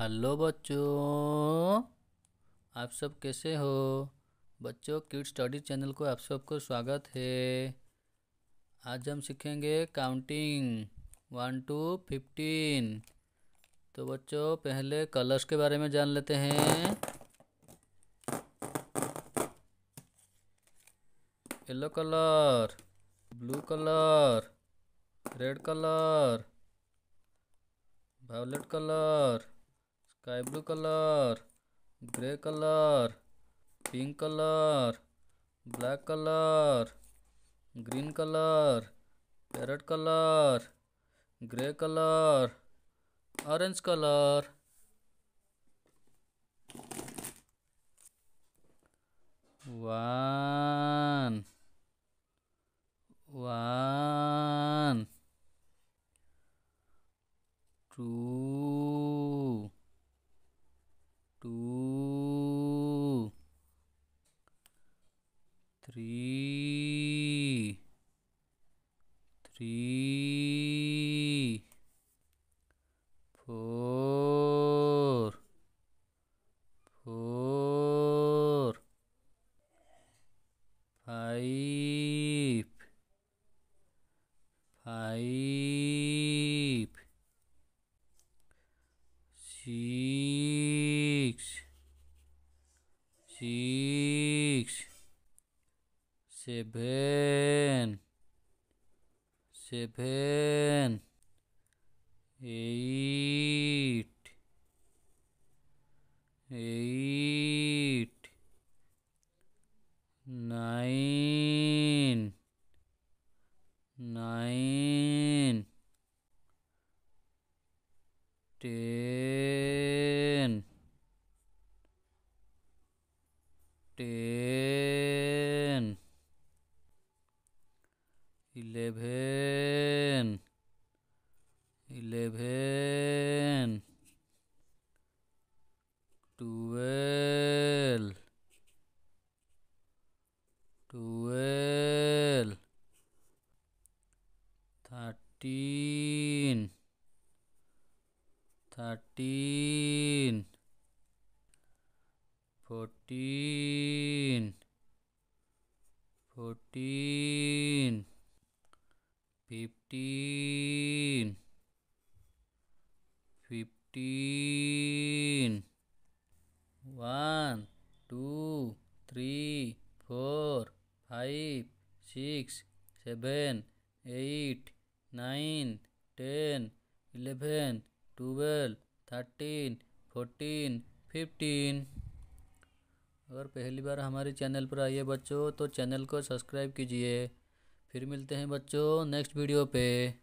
Hello बच्चों आप सब कैसे हो बच्चों किड स्टडी चैनल को आप सबको स्वागत है आज हम सीखेंगे काउंटिंग वन टू फिफ्टीन तो बच्चों पहले कलर्स के बारे में जान लेते हैं yellow colour blue colour red colour violet colour sky blue colour grey colour pink colour black colour green colour parrot colour grey colour orange colour one one two three, three, four, four, five, five, six. seven seven eight eight nine nine ten eleven twelve twelve thirteen thirteen fourteen fourteen fifteen तीन one two three four five six seven eight nine ten eleven twelve thirteen fourteen fifteen अगर पहली बार हमारे channel पर आइए बच्चों तो channel को subscribe कीजिए फिर मिलते हैं बच्चों नेक्स्ट वीडियो पे